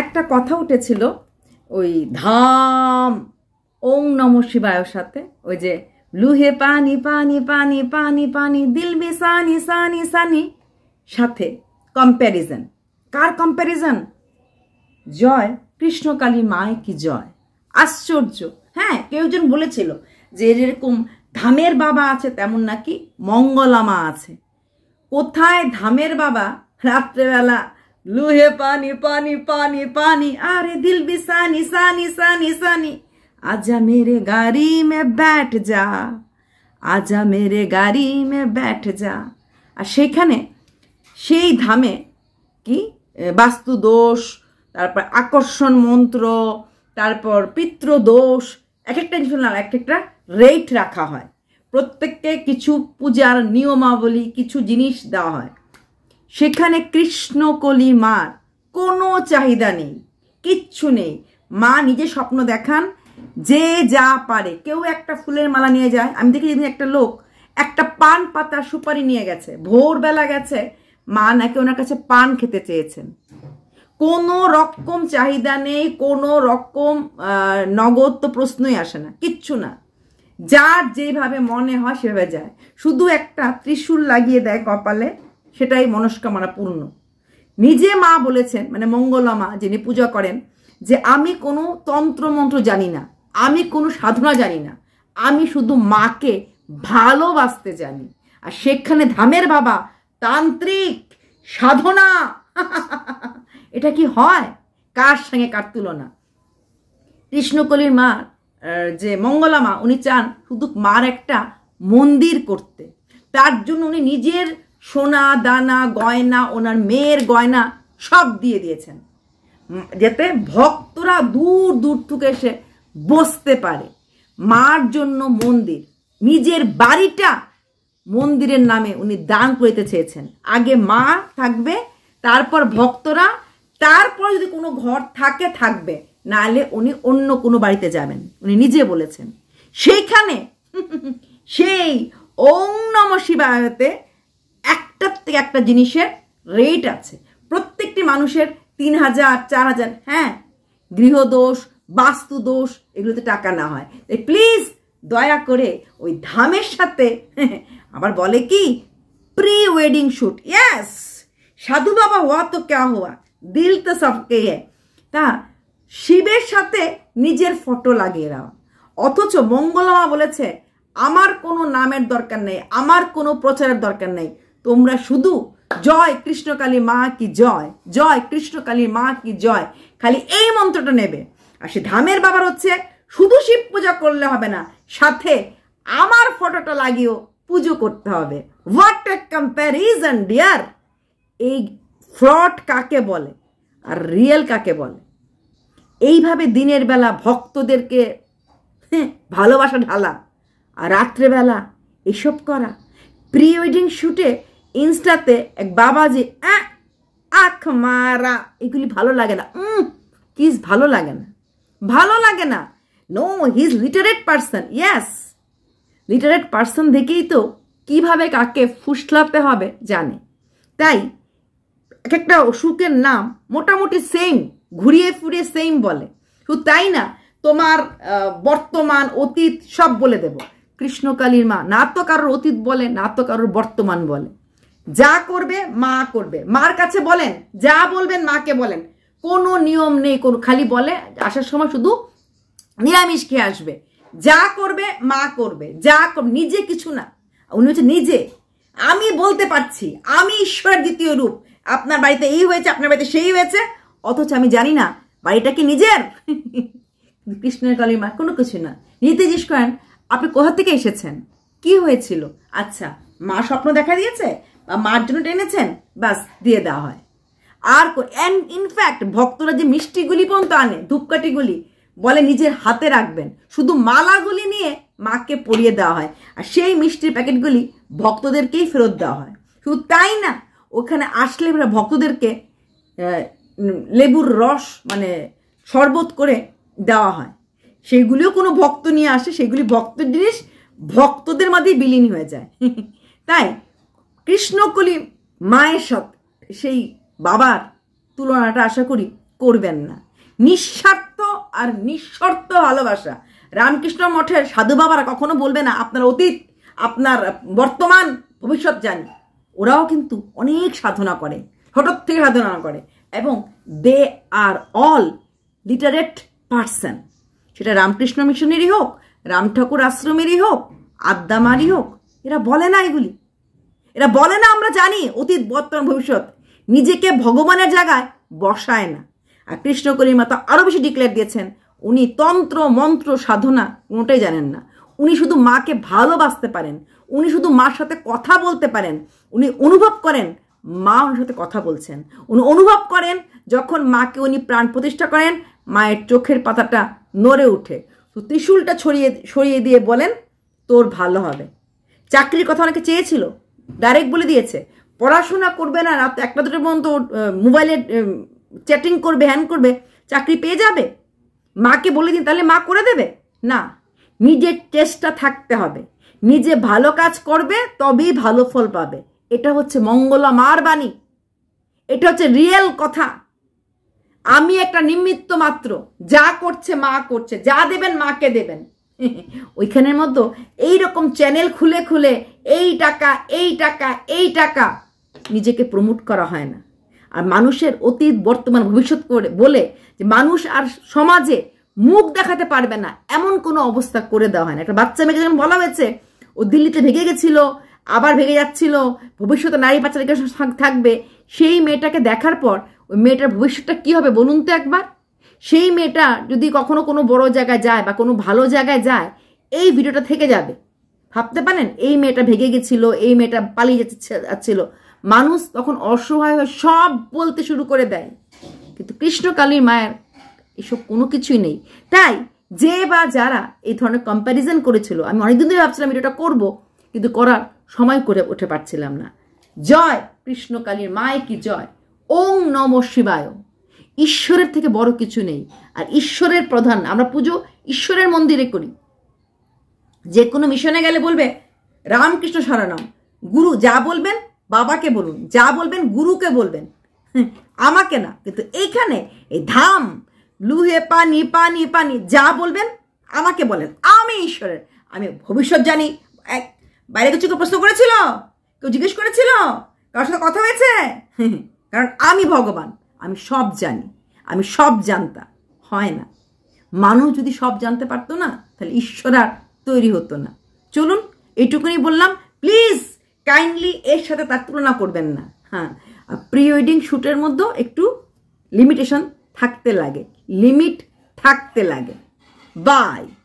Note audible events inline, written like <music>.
একটা কথা উঠেছিল ওই ধাম ওং নম শিবায়ের সাথে ওই যে লুহে পানি পানি পানি পানি পানি দিলবি সানি সানি সানি সাথে কম্প্যারিজন কার কম্প্যারিজন জয় কৃষ্ণকালী মায় কি জয় আশ্চর্য হ্যাঁ কেউ জন বলেছিল যে যেরকম ধামের বাবা আছে তেমন নাকি মঙ্গলামা আছে কোথায় ধামের বাবা রাত্রেবেলা লুহে পানি পানি পানি পানি আরে দিল दिल भी सानी सानी আজা মেরে গাড়ি মে ব্যাট যা আজা মেরে গাড়ি মে ব্যাট যা আর সেখানে সেই ধামে কি বাস্তু দোষ তারপর আকর্ষণ মন্ত্র তারপর দোষ এক একটা শুনলাম এক একটা রেট রাখা হয় প্রত্যেককে কিছু পূজার নিয়মাবলী কিছু জিনিস দেওয়া হয় সেখানে কৃষ্ণ কলি মার কোনো চাহিদা নেই কিচ্ছু নেই মা নিজে স্বপ্ন দেখান যে যা পারে কেউ একটা ফুলের মালা নিয়ে যায় আমি দেখি যেদিন একটা লোক একটা পান পাতা সুপারি নিয়ে গেছে ভোরবেলা গেছে মা নাকি ওনার কাছে পান খেতে চেয়েছেন কোনো রকম চাহিদা নেই কোনো রকম নগদ তো প্রশ্নই আসে না কিচ্ছু না যার যেভাবে মনে হয় সেভাবে যায় শুধু একটা ত্রিশূল লাগিয়ে দেয় কপালে সেটাই মনস্কামনা পূর্ণ নিজে মা বলেছেন মানে মঙ্গলা মা যিনি পূজা করেন যে আমি কোনো তন্ত্রমন্ত্র জানি না আমি কোনো সাধনা জানি না আমি শুধু মাকে ভালোবাসতে জানি আর সেখানে ধামের বাবা তান্ত্রিক সাধনা <laughs> এটা কি হয় কার সঙ্গে কার তুলনা কৃষ্ণকলির মা যে মঙ্গলা মা উনি চান শুধু মার একটা মন্দির করতে তার জন্য উনি নিজের সোনা দানা গয়না ওনার মেয়ের গয়না সব দিয়ে দিয়েছেন যাতে ভক্তরা দূর দূর থেকে এসে বসতে পারে মার জন্য মন্দির নিজের বাড়িটা মন্দিরের নামে উনি দান করিতে চেয়েছেন আগে মা থাকবে তারপর ভক্তরা তারপর যদি কোনো ঘর থাকে থাকবে নাহলে উনি অন্য কোনো বাড়িতে যাবেন উনি নিজে বলেছেন সেইখানে <laughs> সেই ওম নম শিবায়তে একটার থেকে একটা জিনিসের রেট আছে প্রত্যেকটি মানুষের তিন হাজার চার হাজার হ্যাঁ গৃহদোষ দোষ এগুলোতে টাকা না হয় তাই প্লিজ দয়া করে ওই ধামের সাথে <laughs> আবার বলে কি প্রি ওয়েডিং শ্যুট ইয়াস সাধু বাবা হওয়া তো ক্যা হওয়া দিল তো সবকে তা শিবের সাথে নিজের ফটো লাগিয়ে দেওয়া অথচ মঙ্গলমা বলেছে আমার কোনো নামের দরকার নেই আমার কোনো প্রচারের দরকার নেই তোমরা শুধু জয় কৃষ্ণকালী মা কি জয় জয় কৃষ্ণকালী মা কি জয় খালি এই মন্ত্রটা নেবে আর সে ধামের বাবার হচ্ছে শুধু শিব পূজা করলে হবে না সাথে আমার ফটোটা লাগিয়েও পুজো করতে হবে হোয়াট এ কম্প্যারিজন ডিয়ার এই ফ্রড কাকে বলে আর রিয়েল কাকে বলে এইভাবে দিনের বেলা ভক্তদেরকে হ্যাঁ, ভালোবাসা ঢালা আর রাত্রেবেলা এসব করা প্রি ওয়েডিং শ্যুটে ইনস্টাতে এক বাবা যে আখ মারা এগুলি ভালো লাগে না উম কিস ভালো লাগে না ভালো লাগে না no he is literate person yes literate person দেখেই তো কিভাবে কাকে ফুসলাতে হবে জানে তাই এক একটা অসুখের নাম মোটামুটি সেম ঘুরিয়ে ফুরিয়ে সেম বলে শুধু তাই না তোমার বর্তমান অতীত সব বলে দেব কৃষ্ণকালীর মা না তো কারোর অতীত বলে না তো কারোর বর্তমান বলে যা করবে মা করবে মার কাছে বলেন যা বলবেন মাকে বলেন কোনো নিয়ম নেই কোন খালি বলে আসার সময় শুধু নিরামিষ খেয়ে আসবে যা করবে মা করবে যা নিজে কিছু না উনি হচ্ছে নিজে আমি বলতে পারছি আমি ঈশ্বরের দ্বিতীয় রূপ আপনার বাড়িতে এই হয়েছে আপনার বাড়িতে সেই হয়েছে অথচ আমি জানি না বাড়িটা কি নিজের <laughs> কৃষ্ণের কালী মা কোনো কিছু না নিজে জিজ্ঞেস করেন আপনি কোথা থেকে এসেছেন কি হয়েছিল আচ্ছা মা স্বপ্ন দেখা দিয়েছে বা মার জন্য টেনেছেন বাস দিয়ে দেওয়া হয় আর ইনফ্যাক্ট ভক্তরা যে মিষ্টিগুলি পর্যন্ত আনে ধূপকাঠিগুলি বলে নিজের হাতে রাখবেন শুধু মালাগুলি নিয়ে মাকে পরিয়ে দেওয়া হয় আর সেই মিষ্টির প্যাকেটগুলি ভক্তদেরকেই ফেরত দেওয়া হয় শুধু তাই না ওখানে আসলে ভক্তদেরকে লেবুর রস মানে শরবত করে দেওয়া হয় সেইগুলিও কোনো ভক্ত নিয়ে আসে সেগুলি ভক্তের জিনিস ভক্তদের মাঝেই বিলীন হয়ে যায় <laughs> তাই কৃষ্ণকলি মায়ের সব সেই বাবার তুলনাটা আশা করি করবেন না নিঃস্বার্থ আর নিঃস্বর্ত ভালোবাসা রামকৃষ্ণ মঠের সাধু বাবারা কখনো বলবে না আপনার অতীত আপনার বর্তমান ভবিষ্যৎ জানি ওরাও কিন্তু অনেক সাধনা করে হঠাৎ থেকে সাধনা করে এবং they are all literate person সেটা রামকৃষ্ণ মিশনেরই হোক রাম ঠাকুর আশ্রমেরই হোক আদ্দামারই হোক এরা বলে না এগুলি এরা বলে না আমরা জানি অতীত বর্তমান ভবিষ্যৎ নিজেকে ভগবানের জায়গায় বসায় না আর কৃষ্ণকলি মাতা আরও বেশি ডিক্লেয়ার দিয়েছেন উনি তন্ত্র মন্ত্র সাধনা কোনোটাই জানেন না উনি শুধু মাকে ভালোবাসতে পারেন উনি শুধু মার সাথে কথা বলতে পারেন উনি অনুভব করেন মা ওনার সাথে কথা বলছেন উনি অনুভব করেন যখন মাকে উনি প্রাণ প্রতিষ্ঠা করেন মায়ের চোখের পাতাটা নড়ে উঠে তো ত্রিশুলটা ছড়িয়ে সরিয়ে দিয়ে বলেন তোর ভালো হবে চাকরির কথা অনেকে চেয়েছিল ডাইরেক্ট বলে দিয়েছে পড়াশোনা করবে না রাত একটা দুটো পর্যন্ত মোবাইলে চ্যাটিং করবে হ্যান করবে চাকরি পেয়ে যাবে মাকে বলে দিন তাহলে মা করে দেবে না নিজের চেষ্টা থাকতে হবে নিজে ভালো কাজ করবে তবেই ভালো ফল পাবে এটা হচ্ছে মঙ্গলা মার বাণী এটা হচ্ছে রিয়েল কথা আমি একটা নিমিত্ত মাত্র যা করছে মা করছে যা দেবেন মাকে দেবেন ওইখানের মতো এই রকম চ্যানেল খুলে খুলে এই টাকা এই টাকা এই টাকা নিজেকে প্রমোট করা হয় না আর মানুষের অতীত বর্তমান ভবিষ্যৎ করে বলে যে মানুষ আর সমাজে মুখ দেখাতে পারবে না এমন কোনো অবস্থা করে দেওয়া হয় না একটা বাচ্চা মেয়েকে যখন বলা হয়েছে ও দিল্লিতে ভেঙে গেছিল আবার ভেঙে যাচ্ছিল ভবিষ্যতে নারী পাচারের থাকবে সেই মেয়েটাকে দেখার পর ওই মেয়েটার ভবিষ্যৎটা কি হবে বলুন তো একবার সেই মেয়েটা যদি কখনো কোনো বড় জায়গায় যায় বা কোনো ভালো জায়গায় যায় এই ভিডিওটা থেকে যাবে ভাবতে পারেন এই মেয়েটা ভেগে গেছিল এই মেয়েটা পালিয়ে যাচ্ছে যাচ্ছিল মানুষ তখন অসহায় হয়ে সব বলতে শুরু করে দেয় কিন্তু কৃষ্ণকালীর মায়ের এসব কোনো কিছুই নেই তাই যে বা যারা এই ধরনের কম্প্যারিজন করেছিল আমি অনেকদিন ধরে ভাবছিলাম ভিডিওটা করব কিন্তু করার সময় করে উঠে পারছিলাম না জয় কৃষ্ণকালীর মায় কি জয় ওং নম শিবায় ঈশ্বরের থেকে বড় কিছু নেই আর ঈশ্বরের প্রধান আমরা পুজো ঈশ্বরের মন্দিরে করি যে কোনো মিশনে গেলে বলবে রামকৃষ্ণ সারানাম গুরু যা বলবেন বাবাকে বলুন যা বলবেন গুরুকে বলবেন <laughs> আমাকে না কিন্তু এইখানে এই ধাম লুহে পানি পানি পানি যা বলবেন আমাকে বলেন আমি ঈশ্বরের আমি ভবিষ্যৎ জানি এক বাইরে কিছু কেউ প্রশ্ন করেছিল কেউ জিজ্ঞেস করেছিল কারোর সাথে কথা হয়েছে <laughs> কারণ আমি ভগবান আমি সব জানি আমি সব জানতাম হয় না মানুষ যদি সব জানতে পারতো না তাহলে ঈশ্বর আর তৈরি হতো না চলুন এটুকুনি বললাম প্লিজ কাইন্ডলি এর সাথে তার তুলনা করবেন না হ্যাঁ প্রি ওয়েডিং শ্যুটের মধ্যেও একটু লিমিটেশন থাকতে লাগে লিমিট থাকতে লাগে বাই